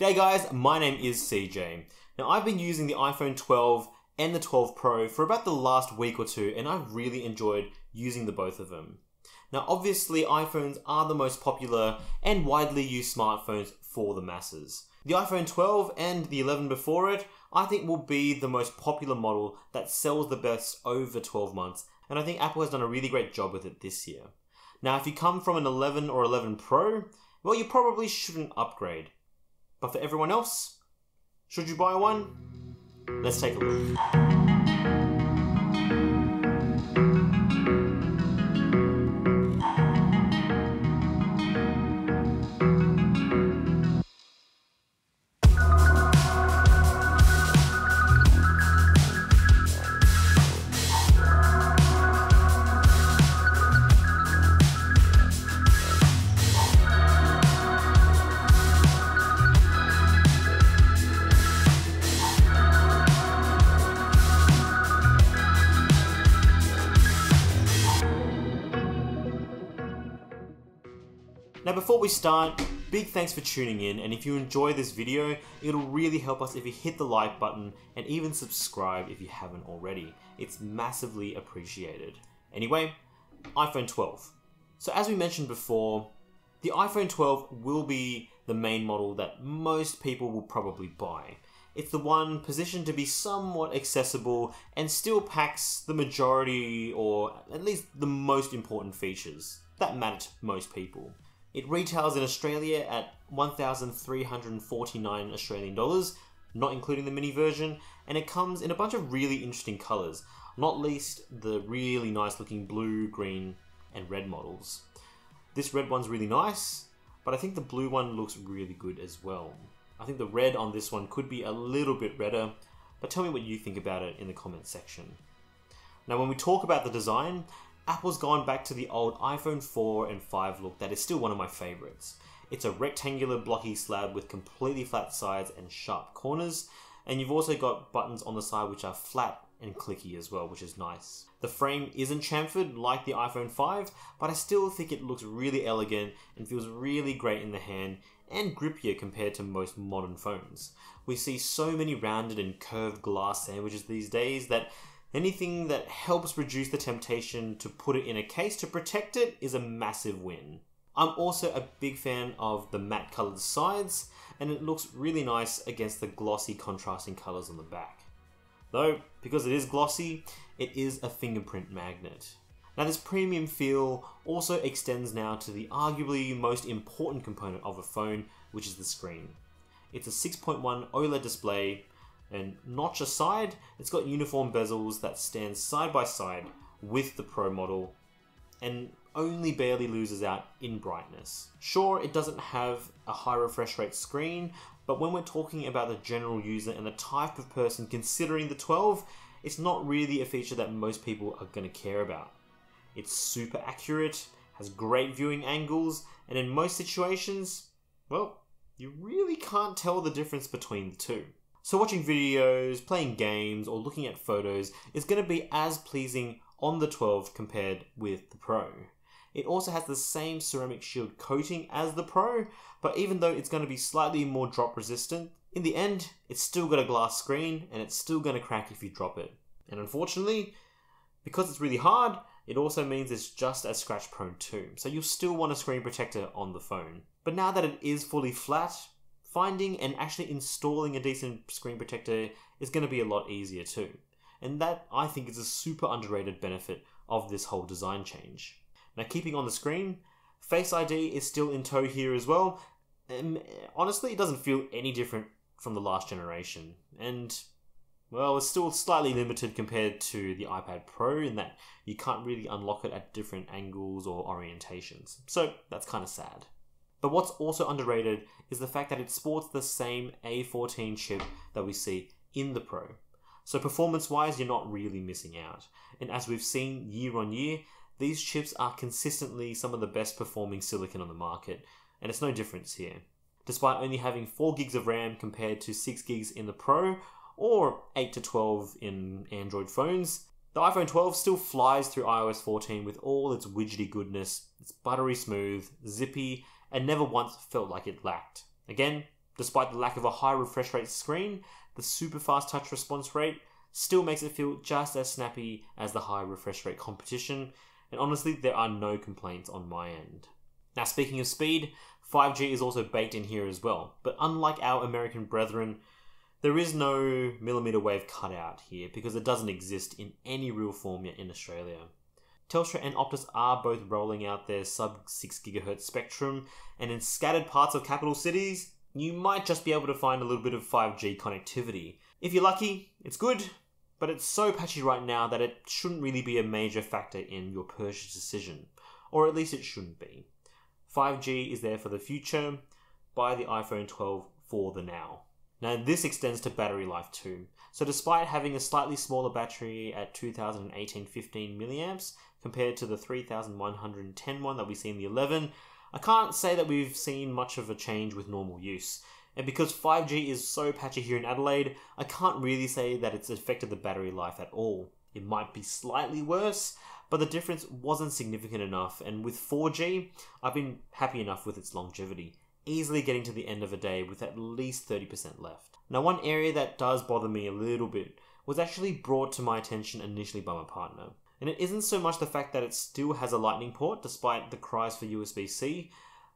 Hey guys, my name is CJ. Now I've been using the iPhone 12 and the 12 Pro for about the last week or two and I really enjoyed using the both of them. Now obviously iPhones are the most popular and widely used smartphones for the masses. The iPhone 12 and the 11 before it I think will be the most popular model that sells the best over 12 months and I think Apple has done a really great job with it this year. Now if you come from an 11 or 11 Pro, well you probably shouldn't upgrade but for everyone else, should you buy one? Let's take a look. Now before we start, big thanks for tuning in and if you enjoy this video, it'll really help us if you hit the like button and even subscribe if you haven't already. It's massively appreciated. Anyway, iPhone 12. So as we mentioned before, the iPhone 12 will be the main model that most people will probably buy. It's the one positioned to be somewhat accessible and still packs the majority or at least the most important features that matter to most people. It retails in Australia at 1,349 Australian dollars, not including the mini version, and it comes in a bunch of really interesting colours, not least the really nice looking blue, green, and red models. This red one's really nice, but I think the blue one looks really good as well. I think the red on this one could be a little bit redder, but tell me what you think about it in the comments section. Now when we talk about the design, Apple's gone back to the old iPhone 4 and 5 look that is still one of my favorites. It's a rectangular blocky slab with completely flat sides and sharp corners, and you've also got buttons on the side which are flat and clicky as well, which is nice. The frame isn't chamfered like the iPhone 5, but I still think it looks really elegant and feels really great in the hand and grippier compared to most modern phones. We see so many rounded and curved glass sandwiches these days that anything that helps reduce the temptation to put it in a case to protect it is a massive win. I'm also a big fan of the matte coloured sides, and it looks really nice against the glossy contrasting colours on the back. Though, because it is glossy, it is a fingerprint magnet. Now this premium feel also extends now to the arguably most important component of a phone, which is the screen. It's a 6.1 OLED display and notch aside. It's got uniform bezels that stand side by side with the Pro model and only barely loses out in brightness. Sure, it doesn't have a high refresh rate screen, but when we're talking about the general user and the type of person considering the 12, it's not really a feature that most people are going to care about. It's super accurate, has great viewing angles, and in most situations, well, you really can't tell the difference between the two. So watching videos, playing games, or looking at photos is going to be as pleasing on the 12 compared with the Pro. It also has the same ceramic shield coating as the Pro, but even though it's going to be slightly more drop resistant, in the end, it's still got a glass screen and it's still going to crack if you drop it. And unfortunately, because it's really hard, it also means it's just as scratch prone too, so you'll still want a screen protector on the phone. But now that it is fully flat, finding and actually installing a decent screen protector is going to be a lot easier too. And that, I think, is a super underrated benefit of this whole design change. Now, keeping on the screen, Face ID is still in tow here as well. And um, honestly, it doesn't feel any different from the last generation. And, well, it's still slightly limited compared to the iPad Pro in that you can't really unlock it at different angles or orientations. So, that's kind of sad. But what's also underrated is the fact that it sports the same A14 chip that we see in the Pro. So performance wise, you're not really missing out. And as we've seen year on year, these chips are consistently some of the best performing silicon on the market, and it's no difference here. Despite only having 4 gigs of RAM compared to 6 gigs in the Pro or 8 to 12 in Android phones, the iPhone 12 still flies through iOS 14 with all its widgety goodness. It's buttery smooth, zippy, and never once felt like it lacked. Again, despite the lack of a high refresh rate screen, the super fast touch response rate still makes it feel just as snappy as the high refresh rate competition, and honestly, there are no complaints on my end. Now, speaking of speed, 5G is also baked in here as well, but unlike our American brethren, there is no millimeter wave cutout here because it doesn't exist in any real form yet in Australia. Telstra and Optus are both rolling out their sub 6 GHz spectrum, and in scattered parts of capital cities, you might just be able to find a little bit of 5G connectivity. If you're lucky, it's good, but it's so patchy right now that it shouldn't really be a major factor in your purchase decision, or at least it shouldn't be. 5G is there for the future. Buy the iPhone 12 for the now. Now, this extends to battery life too. So, despite having a slightly smaller battery at 2018 15 milliamps, compared to the 3110 one that we see in the 11, I can't say that we've seen much of a change with normal use. And because 5G is so patchy here in Adelaide, I can't really say that it's affected the battery life at all. It might be slightly worse, but the difference wasn't significant enough, and with 4G, I've been happy enough with its longevity, easily getting to the end of a day with at least 30% left. Now, one area that does bother me a little bit was actually brought to my attention initially by my partner. And it isn't so much the fact that it still has a lightning port, despite the cries for USB C,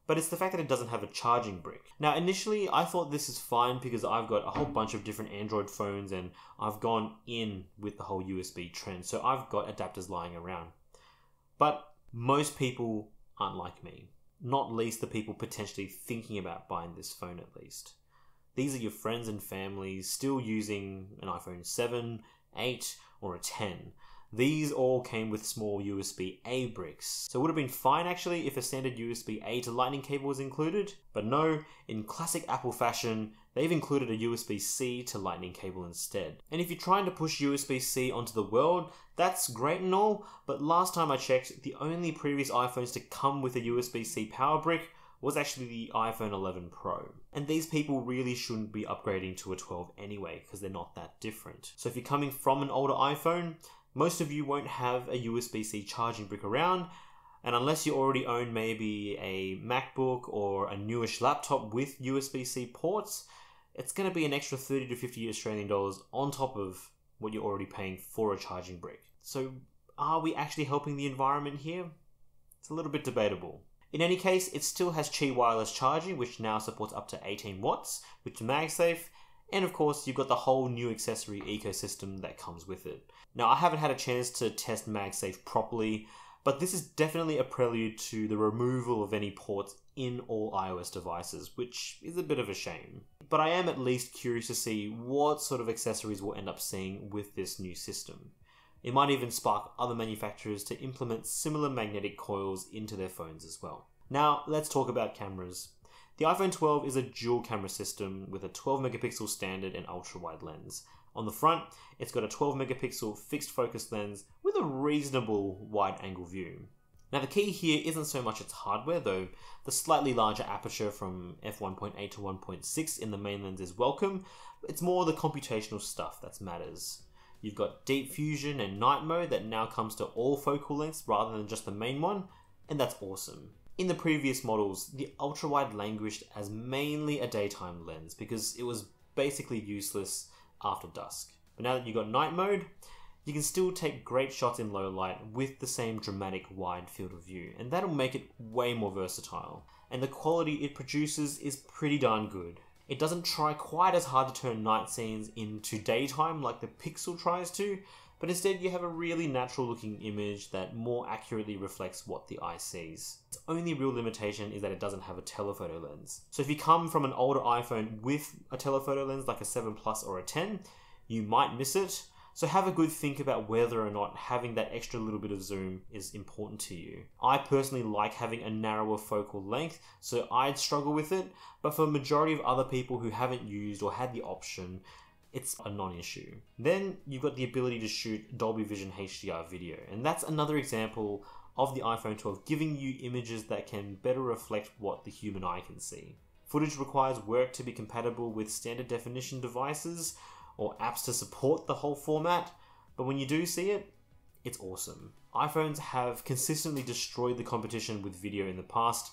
but it's the fact that it doesn't have a charging brick. Now, initially, I thought this is fine because I've got a whole bunch of different Android phones and I've gone in with the whole USB trend, so I've got adapters lying around. But most people aren't like me, not least the people potentially thinking about buying this phone at least. These are your friends and families still using an iPhone 7, 8, or a 10. These all came with small USB A bricks. So it would have been fine actually if a standard USB A to lightning cable was included, but no, in classic Apple fashion, they've included a USB C to lightning cable instead. And if you're trying to push USB C onto the world, that's great and all, but last time I checked, the only previous iPhones to come with a USB C power brick was actually the iPhone 11 Pro. And these people really shouldn't be upgrading to a 12 anyway, because they're not that different. So if you're coming from an older iPhone, most of you won't have a USB C charging brick around, and unless you already own maybe a MacBook or a newish laptop with USB C ports, it's going to be an extra 30 to 50 Australian dollars on top of what you're already paying for a charging brick. So, are we actually helping the environment here? It's a little bit debatable. In any case, it still has Qi wireless charging, which now supports up to 18 watts, which MagSafe and of course, you've got the whole new accessory ecosystem that comes with it. Now, I haven't had a chance to test MagSafe properly, but this is definitely a prelude to the removal of any ports in all iOS devices, which is a bit of a shame. But I am at least curious to see what sort of accessories we'll end up seeing with this new system. It might even spark other manufacturers to implement similar magnetic coils into their phones as well. Now, let's talk about cameras. The iPhone 12 is a dual camera system with a 12 megapixel standard and ultra wide lens. On the front, it's got a 12 megapixel fixed focus lens with a reasonable wide angle view. Now, the key here isn't so much its hardware, though the slightly larger aperture from f1.8 to 1.6 in the main lens is welcome, it's more the computational stuff that matters. You've got deep fusion and night mode that now comes to all focal lengths rather than just the main one, and that's awesome. In the previous models, the ultrawide languished as mainly a daytime lens because it was basically useless after dusk. But now that you've got night mode, you can still take great shots in low light with the same dramatic wide field of view, and that'll make it way more versatile. And the quality it produces is pretty darn good. It doesn't try quite as hard to turn night scenes into daytime like the Pixel tries to, but instead you have a really natural looking image that more accurately reflects what the eye sees. Its only real limitation is that it doesn't have a telephoto lens. So if you come from an older iPhone with a telephoto lens like a 7 Plus or a 10, you might miss it. So have a good think about whether or not having that extra little bit of zoom is important to you. I personally like having a narrower focal length, so I'd struggle with it, but for a majority of other people who haven't used or had the option, it's a non issue. Then you've got the ability to shoot Dolby Vision HDR video, and that's another example of the iPhone 12 giving you images that can better reflect what the human eye can see. Footage requires work to be compatible with standard definition devices or apps to support the whole format, but when you do see it, it's awesome. iPhones have consistently destroyed the competition with video in the past,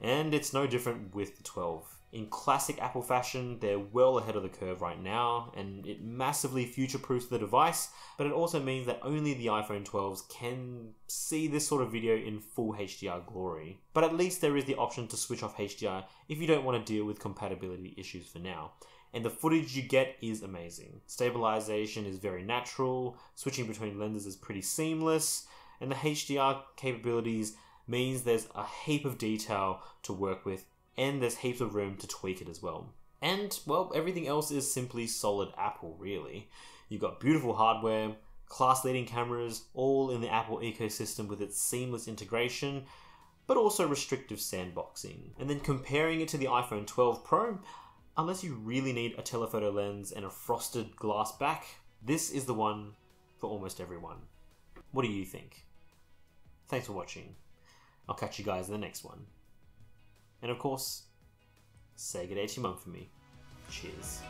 and it's no different with the 12. In classic Apple fashion, they're well ahead of the curve right now, and it massively future proofs the device, but it also means that only the iPhone 12s can see this sort of video in full HDR glory. But at least there is the option to switch off HDR if you don't want to deal with compatibility issues for now. And the footage you get is amazing. Stabilization is very natural, switching between lenses is pretty seamless, and the HDR capabilities means there's a heap of detail to work with and there's heaps of room to tweak it as well. And, well, everything else is simply solid Apple, really. You've got beautiful hardware, class leading cameras, all in the Apple ecosystem with its seamless integration, but also restrictive sandboxing. And then comparing it to the iPhone 12 Pro, unless you really need a telephoto lens and a frosted glass back, this is the one for almost everyone. What do you think? Thanks for watching. I'll catch you guys in the next one. And of course, say good day to your mum for me. Cheers.